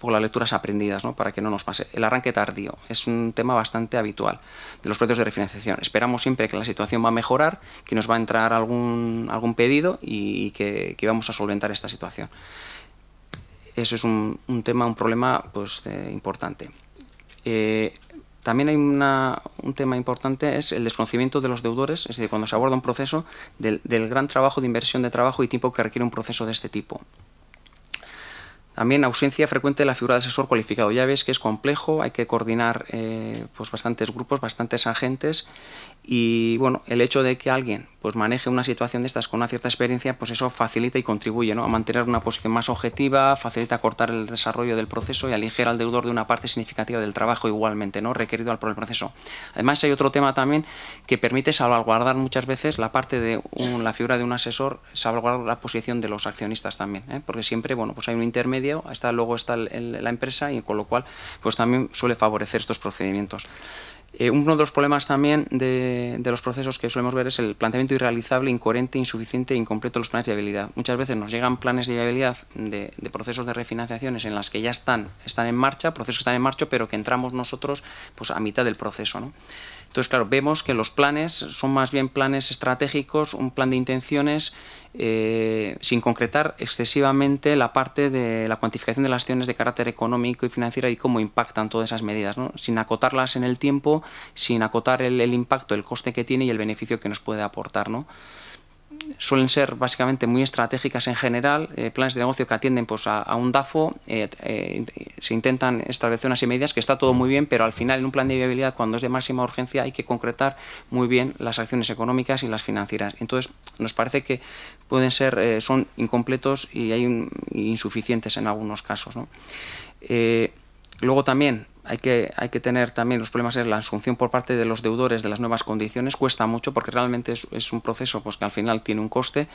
por las lecturas aprendidas, ¿no? Para que no nos pase. El arranque tardío es un tema bastante habitual de los precios de refinanciación. Esperamos siempre que la situación va a mejorar, que nos va a entrar algún, algún pedido y, que, que vamos a solventar esta situación. Eso es un, un tema, un problema pues, eh, importante. Eh, también hay un tema importante, es el desconocimiento de los deudores, es decir, cuando se aborda un proceso del, del gran trabajo de inversión de trabajo y tiempo que requiere un proceso de este tipo. También ausencia frecuente de la figura de asesor cualificado. Ya ves que es complejo, hay que coordinar eh, pues bastantes grupos, bastantes agentes y bueno, el hecho de que alguien pues maneje una situación de estas con una cierta experiencia, pues eso facilita y contribuye ¿no? a mantener una posición más objetiva, facilita cortar el desarrollo del proceso y aligerar al deudor de una parte significativa del trabajo igualmente, ¿no? requerido al proceso. Además hay otro tema también que permite salvaguardar muchas veces la parte de la figura de un asesor, salvaguardar la posición de los accionistas también, ¿eh? porque siempre bueno, pues hay un intermedio hasta luego está la empresa y con lo cual pues también suele favorecer estos procedimientos. Eh, uno de los problemas también de, los procesos que solemos ver es el planteamiento irrealizable, incoherente, insuficiente e incompleto de los planes de viabilidad. Muchas veces nos llegan planes de viabilidad de, procesos de refinanciaciones en las que ya están, están en marcha, procesos que están en marcha, pero que entramos nosotros pues, a mitad del proceso. Entonces, claro, vemos que los planes son más bien planes estratégicos, un plan de intenciones eh, sin concretar excesivamente la parte de la cuantificación de las acciones de carácter económico y financiero y cómo impactan todas esas medidas, sin acotarlas en el tiempo, sin acotar el, impacto, el coste que tiene y el beneficio que nos puede aportar. ¿no? suelen ser básicamente muy estratégicas en general, eh, planes de negocio que atienden pues, a, un DAFO, eh, se intentan establecer unas medidas que está todo muy bien, pero al final en un plan de viabilidad cuando es de máxima urgencia hay que concretar muy bien las acciones económicas y las financieras. Entonces nos parece que pueden ser, eh, son incompletos y hay insuficientes en algunos casos. Eh, luego también hay que, hay que tener también los problemas de la asunción por parte de los deudores de las nuevas condiciones cuesta mucho porque realmente es, un proceso pues que al final tiene un coste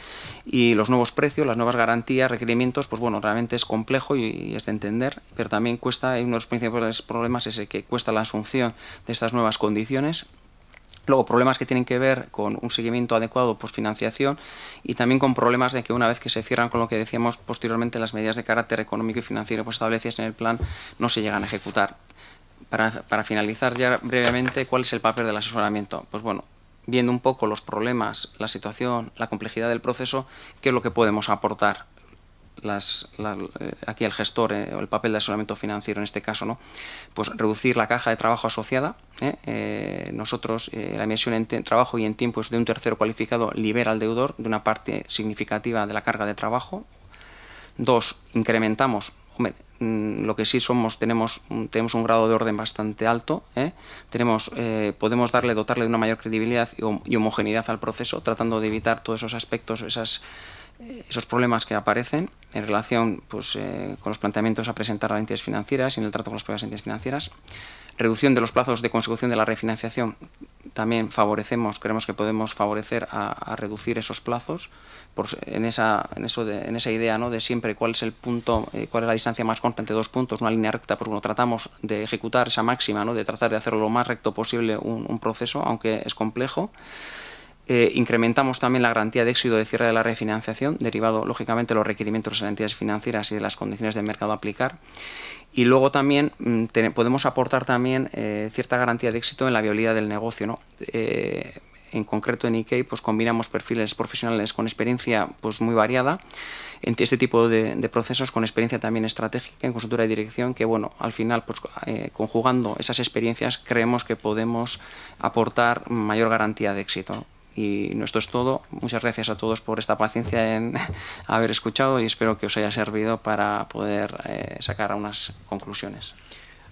y los nuevos precios, las nuevas garantías, requerimientos, pues bueno, realmente es complejo y, es de entender, pero también cuesta, y uno de los principales problemas es el que cuesta la asunción de estas nuevas condiciones Luego, problemas que tienen que ver con un seguimiento adecuado postfinanciación financiación y también con problemas de que una vez que se cierran con lo que decíamos posteriormente, las medidas de carácter económico y financiero establecidas en el plan no se llegan a ejecutar. Para, para, finalizar ya brevemente, ¿cuál es el papel del asesoramiento? Pues bueno, viendo un poco los problemas, la situación, la complejidad del proceso, ¿qué es lo que podemos aportar? las, eh, aquí el gestor eh, o el papel de asesoramiento financiero en este caso, ¿no? pues reducir la caja de trabajo asociada. ¿eh? nosotros, la emisión en trabajo y en tiempo es de un tercero cualificado libera al deudor de una parte significativa de la carga de trabajo. Dos, incrementamos, mm, lo que sí somos, tenemos, tenemos un grado de orden bastante alto, tenemos, podemos darle, dotarle de una mayor credibilidad y homogeneidad al proceso, tratando de evitar todos esos aspectos, esas esos problemas que aparecen en relación pues, eh, con los planteamientos a presentar a las entidades financieras y en el trato con las propias entidades financieras. Reducción de los plazos de consecución de la refinanciación. También favorecemos, creemos que podemos favorecer a, reducir esos plazos en, esa, idea ¿no? de siempre cuál es el punto, eh, cuál es la distancia más corta entre dos puntos, una línea recta, porque uno tratamos de ejecutar esa máxima, ¿no? de tratar de hacerlo lo más recto posible un proceso, aunque es complejo. Eh, incrementamos también la garantía de éxito de cierre de la refinanciación, derivado, lógicamente, de los requerimientos de las entidades financieras y de las condiciones de mercado a aplicar. Y luego también mm, podemos aportar también eh, cierta garantía de éxito en la viabilidad del negocio. Eh, en concreto en IKEA, pues combinamos perfiles profesionales con experiencia pues muy variada en este tipo de, procesos con experiencia también estratégica en consultura y dirección que bueno al final pues conjugando esas experiencias creemos que podemos aportar mayor garantía de éxito y esto es todo. Muchas gracias a todos por esta paciencia en haber escuchado y espero que os haya servido para poder eh, sacar unas conclusiones.